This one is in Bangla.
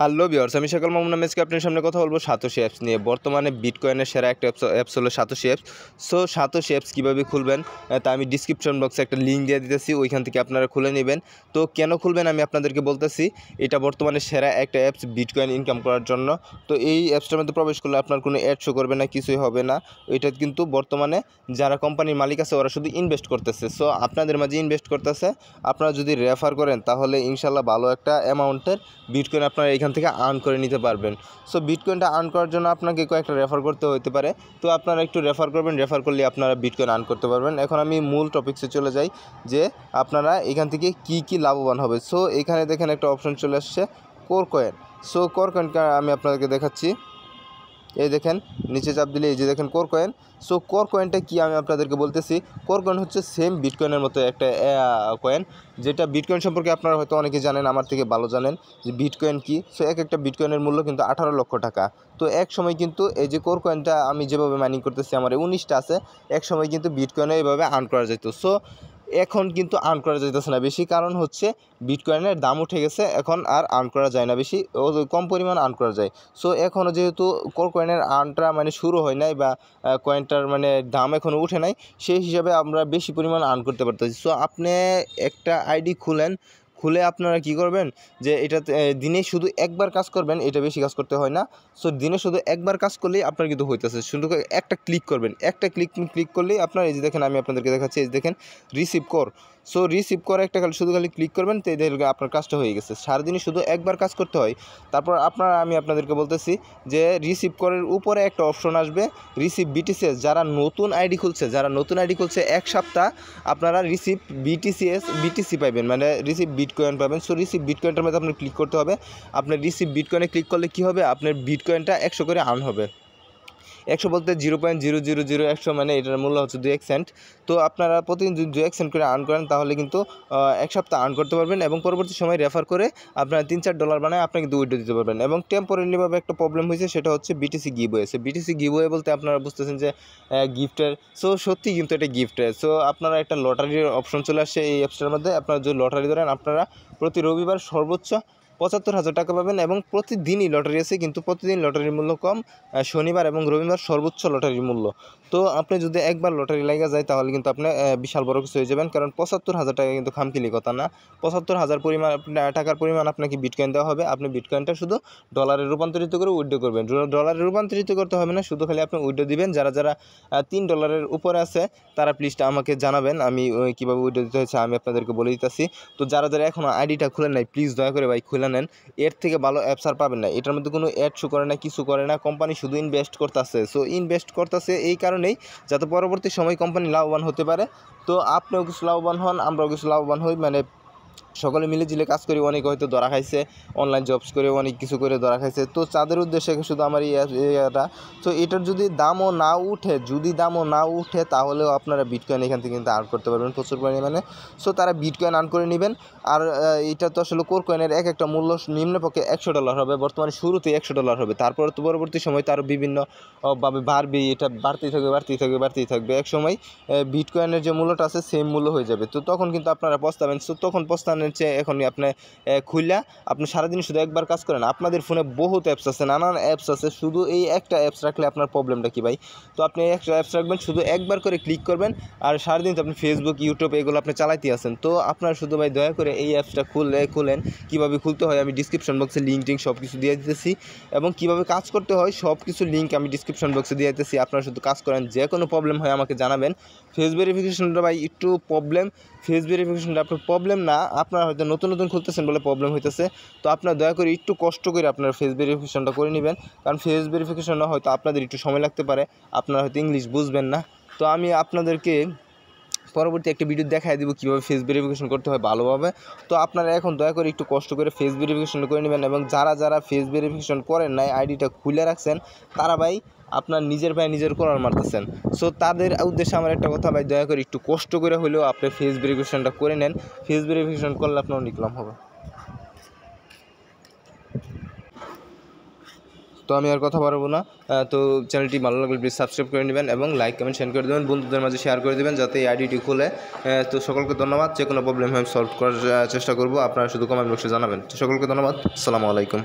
হ্যালো বিয়ার্স আমি সকল মামুন নামেজকে আপনার সামনে কথা বলবো সাতোশি অ্যাপস নিয়ে বর্তমানে বিটকয়েনের সেরা একটা অ্যাপস অ্যাপস হলো Satoshi apps so Satoshi apps কীভাবে খুলবেন তা আমি ডিসক্রিপশন বক্সে একটা লিঙ্ক দিয়ে দিতেছি ওইখান থেকে আপনারা খুলে নেবেন তো কেন খুলবেন আমি আপনাদেরকে বলতেছি এটা বর্তমানে সেরা একটা অ্যাপস বিটকয়েন ইনকাম করার জন্য তো এই অ্যাপসটার মধ্যে প্রবেশ করলে আপনার কোনো অ্যাড শো করবে না কিছুই হবে না এটা কিন্তু বর্তমানে যারা কোম্পানির মালিক আছে ওরা শুধু ইনভেস্ট করতেছে সো আপনাদের মাঝে ইনভেস্ট করতেছে আপনারা যদি রেফার করেন তাহলে ইনশাল্লাহ ভালো একটা অ্যামাউন্টের বিটকয়েন আপনারা এখান এখান থেকে আর্ন করে নিতে পারবেন সো বিটকয়েনটা আর্ন করার জন্য আপনাকে কয়েকটা রেফার করতে হতে পারে তো আপনারা একটু রেফার করবেন রেফার করলে আপনারা বিটকয়েন আর্ন করতে পারবেন এখন আমি মূল টপিক্সে চলে যাই যে আপনারা এখান থেকে কি কি লাভবান হবে সো এখানে দেখেন একটা অপশন চলে আসছে কোর কয়েন সো কোর কয়েনটা আমি আপনাদেরকে দেখাচ্ছি এই দেখেন নিচে চাপ দিলে এই যে দেখেন কোর কয়েন সো কোর কয়েনটা কি আমি আপনাদেরকে বলতেছি কোর কয়েন হচ্ছে সেম বিটকয়েনের মতো একটা কয়েন যেটা বিটকয়েন সম্পর্কে আপনারা হয়তো অনেকে জানেন আমার থেকে ভালো জানেন যে বিটকয়েন কি সো এক একটা বিটকয়েনের মূল্য কিন্তু আঠারো লক্ষ টাকা তো এক সময় কিন্তু এই যে কোর কয়েনটা আমি যেভাবে মাইনিং করতেছি আমার উনিশটা আছে এক সময় কিন্তু বিটকয়েনে এইভাবে আর্ন করা যেত সো এখন কিন্তু আর্ন করা যাইতেছে না বেশি কারণ হচ্ছে বিটকয়েনের দাম উঠে গেছে এখন আর আর্ন করা যায় না বেশি কম পরিমাণ আর্ন করা যায় সো এখনও যেহেতু কোর কয়েনের আর্নটা মানে শুরু হয় নাই বা কয়েনটার মানে দাম এখনও উঠে নাই সেই হিসাবে আমরা বেশি পরিমাণ আর্ন করতে পারতেছি সো আপনি একটা আইডি খুলেন খুলে আপনারা কি করবেন যে এটা দিনে শুধু একবার কাজ করবেন এটা বেশি কাজ করতে হয় না সো দিনে শুধু একবার কাজ করলেই আপনার কিন্তু হইতেছে শুধু একটা ক্লিক করবেন একটা ক্লিক ক্লিক করলেই আপনার এই যে দেখেন আমি আপনাদেরকে দেখাচ্ছি এই দেখেন রিসিভ কর সো রিসিভ করা একটা খালি শুধু খালি ক্লিক করবেন তো এদের আপনার কাজটা হয়ে গেছে সারাদিনই শুধু একবার কাজ করতে হয় তারপর আপনার আমি আপনাদেরকে বলতেছি যে রিসিভ করার উপরে একটা অপশন আসবে রিসিভ বিটিসিএস যারা নতুন আইডি খুলছে যারা নতুন আইডি খুলছে এক সপ্তাহ আপনারা রিসিভ বিটিসিএস বিটিসি পাবেন মানে রিসিভ বিটকয়েন পাবেন সো রিসিভ বিটকয়েনটার মধ্যে আপনার ক্লিক করতে হবে আপনার রিসিভ বিটকয়েনে ক্লিক করলে কি হবে আপনার বিটকয়েনটা একশো করে আন হবে একশো বলতে zero point zero zero zero একশো মানে এটার মূল্য হচ্ছে দু এক সেন্ট তো আপনারা প্রতিদিন দু এক সেন্ট করে আর্ন করেন তাহলে কিন্তু এক সপ্তাহ আর্ন করতে পারবেন এবং পরবর্তী সময় রেফার করে আপনারা তিন চার ডলার বানায় আপনাকে দু উইডো দিতে পারবেন এবং টেম্পোরারিভাবে একটা প্রবলেম হয়েছে সেটা হচ্ছে বিটিসি গিভ সে বিটিসি গিবওয়ে বলতে আপনারা বুঝতেছেন যে গিফটের সো সত্যি কিন্তু এটা গিফটের সো আপনারা একটা লটারির অপশন চলে আসে এই অ্যাপসটার মধ্যে আপনারা যদি লটারি ধরেন আপনারা প্রতি রবিবার সর্বোচ্চ পঁচাত্তর হাজার টাকা পাবেন এবং প্রতিদিনই লটারি আছে কিন্তু প্রতিদিন লটারির মূল্য কম শনিবার এবং রবিবার সর্বোচ্চ লটারির মূল্য তো আপনি যদি একবার লটারি লাগা যায় তাহলে কিন্তু আপনি বিশাল বড় কিছু হয়ে যাবেন কারণ পঁচাত্তর হাজার টাকা কিন্তু খামকিলি কথা না পঁচাত্তর হাজার পরিমাণ টাকার পরিমাণ আপনাকে বিটকয়েন দেওয়া হবে আপনি বিটকয়েনটা শুধু ডলারে রূপান্তরিত করে উইড্রো করবেন ডলারে রূপান্তরিত করতে হবে না শুধু খালি আপনি উইড্রো দিবেন যারা যারা তিন ডলারের উপরে আছে তারা প্লিজটা আমাকে জানাবেন আমি কীভাবে উইড্রো দিতে হয়েছে আমি আপনাদেরকে বলে দিতেছি তো যারা যারা এখনও আইডিটা খুলেন নাই প্লিজ দয়া করে ভাই খুলে কিনে নেন এর থেকে ভালো অ্যাপস আর পাবেন না এটার মধ্যে কোনো অ্যাড শু করে না কিছু করে না কোম্পানি শুধু ইনভেস্ট করতেছে সো ইনভেস্ট করতেছে এই কারণেই যাতে পরবর্তী সময় কোম্পানি লাভবান হতে পারে তো আপনিও কিছু লাভবান হন আমরাও কিছু লাভবান হই মানে সকলে মিলে ঝিলে কাজ করে অনেক হয়তো ধরা খাইছে অনলাইন জবস করে অনেক কিছু করে ধরা খাইছে তো তাদের উদ্দেশ্যে শুধু আমার ইয়েটা তো এটার যদি দামও না উঠে যদি দামও না উঠে তাহলেও আপনারা বিটকয়েন এখান থেকে কিন্তু আর্ন করতে পারবেন প্রচুর পরিমাণে সো মানে, তারা বিটকয়েন আর্ন করে নেবেন আর এটা তো আসলে কোর কয়েনের এক একটা মূল্য নিম্নপক্ষে একশো ডলার হবে বর্তমানে শুরুতে একশো ডলার হবে তারপরে তো পরবর্তী সময় তারও বিভিন্নভাবে বাড়বে এটা বাড়তেই থাকবে বাড়তেই থাকবে বাড়তেই থাকবে এক সময় বিটকয়েনের যে মূল্যটা আছে সেম মূল্য হয়ে যাবে তো তখন কিন্তু আপনারা পস্তাবেন সো তখন পস্তানের হচ্ছে এখনই আপনি খুললা আপনি সারাদিন শুধু একবার কাজ করেন আপনাদের ফোনে বহুত অ্যাপস আছে নানান অ্যাপস আছে শুধু এই একটা অ্যাপস রাখলে আপনার প্রবলেমটা কি ভাই তো আপনি একটা অ্যাপস রাখবেন শুধু একবার করে ক্লিক করবেন আর সারাদিন তো আপনি ফেসবুক ইউটিউব এগুলো আপনি চালাইতে আছেন তো আপনার শুধু ভাই দয়া করে এই অ্যাপসটা খুললে খুলেন কীভাবে খুলতে হয় আমি ডিসক্রিপশন বক্সে লিঙ্ক টিঙ্ক সব কিছু দিয়ে দিতেছি এবং কীভাবে কাজ করতে হয় সব কিছু লিঙ্ক আমি ডিসক্রিপশন বক্সে দিয়ে দিতেছি আপনারা শুধু কাজ করেন যে কোনো প্রবলেম হয় আমাকে জানাবেন ফেস ভেরিফিকেশনটা ভাই একটু প্রবলেম ফেস ভেরিফিকেশনটা আপনার প্রবলেম না আপনারা হয়তো নতুন নতুন খুলতেছেন বলে প্রবলেম হইতেছে তো আপনারা দয়া করে একটু কষ্ট করে আপনার ফেস ভেরিফিকেশনটা করে নেবেন কারণ ফেস ভেরিফিকেশনটা হয়তো আপনাদের একটু সময় লাগতে পারে আপনারা হয়তো ইংলিশ বুঝবেন না তো আমি আপনাদেরকে পরবর্তী একটা ভিডিও দেখাই দেবো কীভাবে ফেস ভেরিফিকেশন করতে হয় ভালোভাবে তো আপনারা এখন দয়া করে একটু কষ্ট করে ফেস ভেরিফিকেশন করে নেবেন এবং যারা যারা ফেস ভেরিফিকেশন করেন নাই আইডিটা খুলে রাখছেন তারা ভাই আপনার নিজের পায়ে নিজের করার মারতেছেন সো তাদের উদ্দেশ্যে আমার একটা কথা ভাই দয়া করে একটু কষ্ট করে হলেও আপনি ফেস ভেরিফিকেশনটা করে নেন ফেস ভেরিফিকেশন করলে আপনার অনেক লম হবে তো আমি আর কথা পারবো না তো চ্যানেলটি ভালো লাগলে প্লিজ সাবস্ক্রাইব করে নেবেন এবং লাইক কমেন্ট শেয়ার করে দেবেন বন্ধুদের মাঝে শেয়ার করে দেবেন যাতে এই আইডিটি খুলে তো সকলকে ধন্যবাদ যে কোনো প্রবলেম আমি সলভ করার চেষ্টা করবো আপনারা শুধু কমেন্ট বক্সে জানাবেন তো সকলকে ধন্যবাদ আসসালামু আলাইকুম